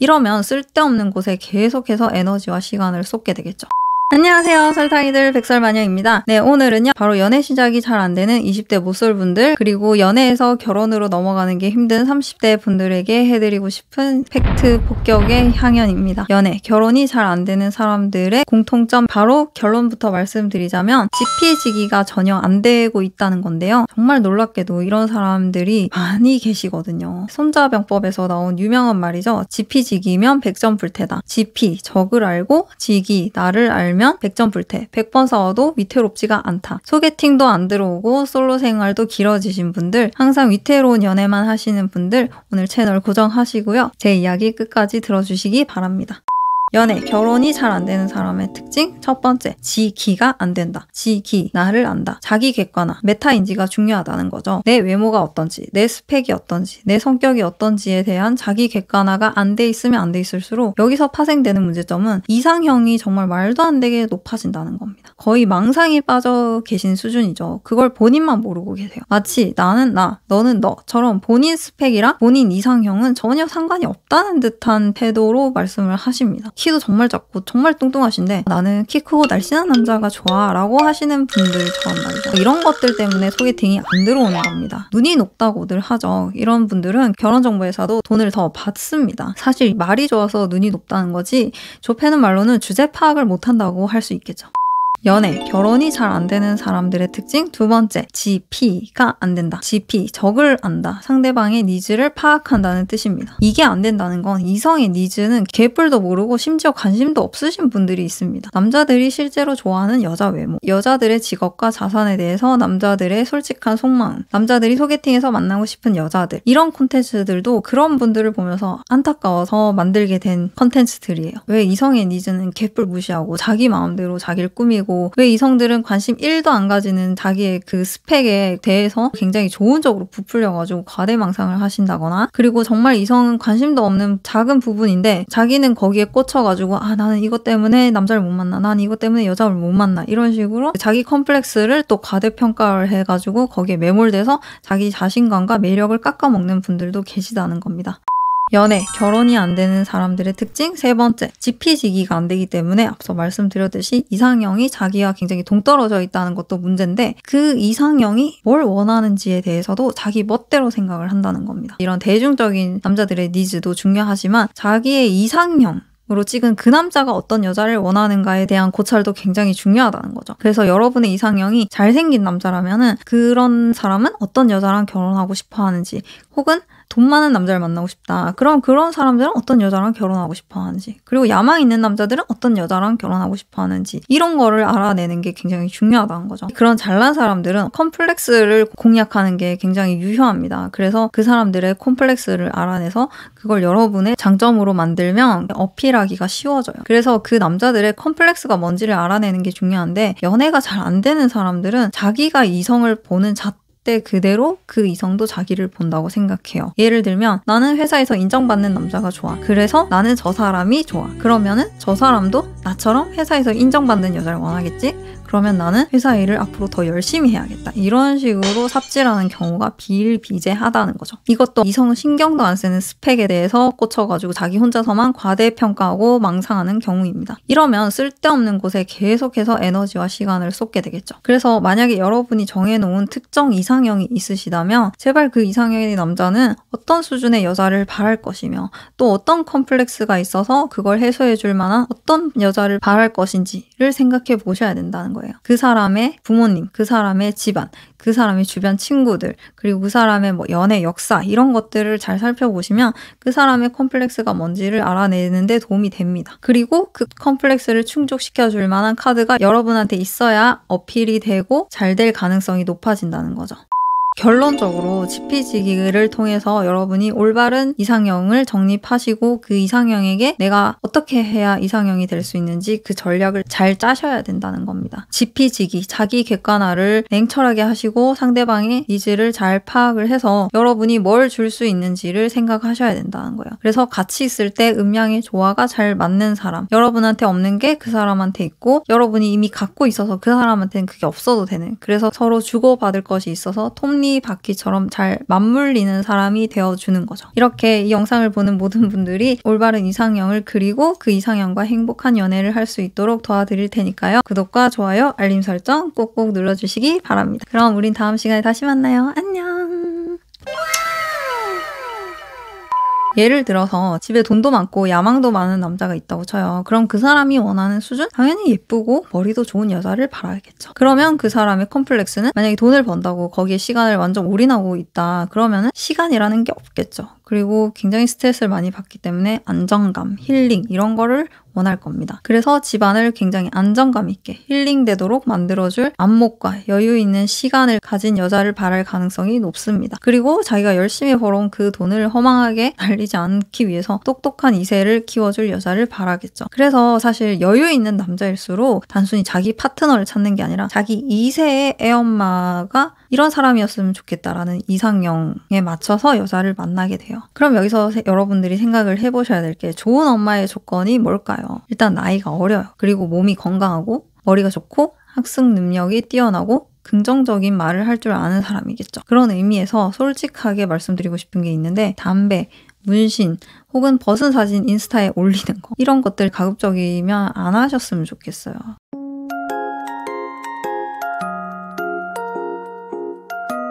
이러면 쓸데없는 곳에 계속해서 에너지와 시간을 쏟게 되겠죠. 안녕하세요 설탕이들 백설마녀입니다 네 오늘은요 바로 연애 시작이 잘 안되는 20대 못솔분들 그리고 연애에서 결혼으로 넘어가는 게 힘든 30대 분들에게 해드리고 싶은 팩트 폭격의 향연입니다 연애 결혼이 잘 안되는 사람들의 공통점 바로 결론부터 말씀드리자면 지피해지기가 전혀 안되고 있다는 건데요 정말 놀랍게도 이런 사람들이 많이 계시거든요 손자병법에서 나온 유명한 말이죠 지피지기면 백전불태다 지피 적을 알고 지기 나를 알면 주면 100점 불태, 100번 싸워도 위태롭지가 않다. 소개팅도 안 들어오고 솔로 생활도 길어지신 분들, 항상 위태로운 연애만 하시는 분들 오늘 채널 고정하시고요. 제 이야기 끝까지 들어주시기 바랍니다. 연애, 결혼이 잘 안 되는 사람의 특징 첫 번째, 지기가 안 된다. 지기, 나를 안다. 자기 객관화, 메타인지가 중요하다는 거죠. 내 외모가 어떤지, 내 스펙이 어떤지, 내 성격이 어떤지에 대한 자기 객관화가 안 돼 있으면 안 돼 있을수록 여기서 파생되는 문제점은 이상형이 정말 말도 안 되게 높아진다는 겁니다. 거의 망상에 빠져 계신 수준이죠. 그걸 본인만 모르고 계세요. 마치 나는 나, 너는 너처럼 본인 스펙이랑 본인 이상형은 전혀 상관이 없다는 듯한 태도로 말씀을 하십니다. 키도 정말 작고 정말 뚱뚱하신데 나는 키 크고 날씬한 남자가 좋아 라고 하시는 분들처럼 말이죠. 그러니까 이런 것들 때문에 소개팅이 안 들어오는 겁니다. 눈이 높다고들 하죠. 이런 분들은 결혼정보회사도 돈을 더 받습니다. 사실 말이 좋아서 눈이 높다는 거지 조폐는 말로는 주제 파악을 못한다고 할 수 있겠죠. 연애, 결혼이 잘 안 되는 사람들의 특징 두 번째, GP가 안 된다. GP, 적을 안다. 상대방의 니즈를 파악한다는 뜻입니다. 이게 안 된다는 건 이성의 니즈는 개뿔도 모르고 심지어 관심도 없으신 분들이 있습니다. 남자들이 실제로 좋아하는 여자 외모, 여자들의 직업과 자산에 대해서 남자들의 솔직한 속마음, 남자들이 소개팅에서 만나고 싶은 여자들 이런 콘텐츠들도 그런 분들을 보면서 안타까워서 만들게 된 콘텐츠들이에요. 왜 이성의 니즈는 개뿔 무시하고 자기 마음대로 자기를 꾸미고 되고 왜 이성들은 관심 1도 안 가지는 자기의 그 스펙에 대해서 굉장히 좋은 적으로 부풀려가지고 과대망상을 하신다거나 그리고 정말 이성은 관심도 없는 작은 부분인데 자기는 거기에 꽂혀가지고 아 나는 이것 때문에 남자를 못 만나 난 이것 때문에 여자를 못 만나 이런 식으로 자기 컴플렉스를 또 과대평가를 해가지고 거기에 매몰돼서 자기 자신감과 매력을 깎아먹는 분들도 계시다는 겁니다. 연애, 결혼이 안 되는 사람들의 특징 세 번째, 지피지기가 안 되기 때문에 앞서 말씀드렸듯이 이상형이 자기와 굉장히 동떨어져 있다는 것도 문제인데 그 이상형이 뭘 원하는지에 대해서도 자기 멋대로 생각을 한다는 겁니다. 이런 대중적인 남자들의 니즈도 중요하지만 자기의 이상형 으로 찍은 그 남자가 어떤 여자를 원하는가에 대한 고찰도 굉장히 중요하다는 거죠. 그래서 여러분의 이상형이 잘생긴 남자라면은 그런 사람은 어떤 여자랑 결혼하고 싶어 하는지 혹은 돈 많은 남자를 만나고 싶다. 그럼 그런 사람들은 어떤 여자랑 결혼하고 싶어 하는지, 그리고 야망 있는 남자들은 어떤 여자랑 결혼하고 싶어 하는지, 이런 거를 알아내는 게 굉장히 중요하다는 거죠. 그런 잘난 사람들은 컴플렉스를 공략하는 게 굉장히 유효합니다. 그래서 그 사람들의 컴플렉스를 알아내서 그걸 여러분의 장점으로 만들면 어필하기가 쉬워져요. 그래서 그 남자들의 컴플렉스가 뭔지를 알아내는 게 중요한데, 연애가 잘 안 되는 사람들은 자기가 이성을 보는 자때 그대로 그 이성도 자기를 본다고 생각해요. 예를 들면 나는 회사에서 인정받는 남자가 좋아. 그래서 나는 저 사람이 좋아. 그러면은 저 사람도 나처럼 회사에서 인정받는 여자를 원하겠지? 그러면 나는 회사 일을 앞으로 더 열심히 해야겠다. 이런 식으로 삽질하는 경우가 비일비재하다는 거죠. 이것도 이성은 신경도 안 쓰는 스펙에 대해서 꽂혀가지고 자기 혼자서만 과대평가하고 망상하는 경우입니다. 이러면 쓸데없는 곳에 계속해서 에너지와 시간을 쏟게 되겠죠. 그래서 만약에 여러분이 정해놓은 특정 이상형이 있으시다면 제발 그 이상형의 남자는 어떤 수준의 여자를 바랄 것이며 또 어떤 컴플렉스가 있어서 그걸 해소해줄 만한 어떤 여자를 바랄 것인지를 생각해 보셔야 된다는 거예요. 거예요. 그 사람의 부모님, 그 사람의 집안, 그 사람의 주변 친구들, 그리고 그 사람의 뭐 연애 역사 이런 것들을 잘 살펴보시면 그 사람의 컴플렉스가 뭔지를 알아내는데 도움이 됩니다. 그리고 그 컴플렉스를 충족시켜 줄 만한 카드가 여러분한테 있어야 어필이 되고 잘 될 가능성이 높아진다는 거죠. 결론적으로 지피지기를 통해서 여러분이 올바른 이상형을 정립하시고 그 이상형에게 내가 어떻게 해야 이상형이 될 수 있는지 그 전략을 잘 짜셔야 된다는 겁니다. 지피지기, 자기 객관화를 냉철하게 하시고 상대방의 니즈를 잘 파악을 해서 여러분이 뭘 줄 수 있는지를 생각하셔야 된다는 거예요. 그래서 같이 있을 때 음양의 조화가 잘 맞는 사람, 여러분한테 없는 게 그 사람한테 있고 여러분이 이미 갖고 있어서 그 사람한테는 그게 없어도 되는 그래서 서로 주고받을 것이 있어서 톱니 호미 바퀴처럼 잘 맞물리는 사람이 되어주는 거죠. 이렇게 이 영상을 보는 모든 분들이 올바른 이상형을 그리고 그 이상형과 행복한 연애를 할 수 있도록 도와드릴 테니까요. 구독과 좋아요, 알림 설정 꼭꼭 눌러주시기 바랍니다. 그럼 우린 다음 시간에 다시 만나요. 안녕! 예를 들어서 집에 돈도 많고 야망도 많은 남자가 있다고 쳐요. 그럼 그 사람이 원하는 수준? 당연히 예쁘고 머리도 좋은 여자를 바라야겠죠. 그러면 그 사람의 컴플렉스는 만약에 돈을 번다고 거기에 시간을 완전 올인하고 있다. 그러면은 시간이라는 게 없겠죠. 그리고 굉장히 스트레스를 많이 받기 때문에 안정감, 힐링 이런 거를 원할 겁니다. 그래서 집안을 굉장히 안정감 있게 힐링되도록 만들어줄 안목과 여유 있는 시간을 가진 여자를 바랄 가능성이 높습니다. 그리고 자기가 열심히 벌어온 그 돈을 허망하게 날리지 않기 위해서 똑똑한 이세를 키워줄 여자를 바라겠죠. 그래서 사실 여유 있는 남자일수록 단순히 자기 파트너를 찾는 게 아니라 자기 이세의 애엄마가 이런 사람이었으면 좋겠다라는 이상형에 맞춰서 여자를 만나게 돼요. 같아요. 그럼 여기서 여러분들이 생각을 해보셔야 될 게 좋은 엄마의 조건이 뭘까요? 일단 나이가 어려요. 그리고 몸이 건강하고 머리가 좋고 학습 능력이 뛰어나고 긍정적인 말을 할 줄 아는 사람이겠죠. 그런 의미에서 솔직하게 말씀드리고 싶은 게 있는데 담배, 문신 혹은 벗은 사진 인스타에 올리는 거 이런 것들 가급적이면 안 하셨으면 좋겠어요.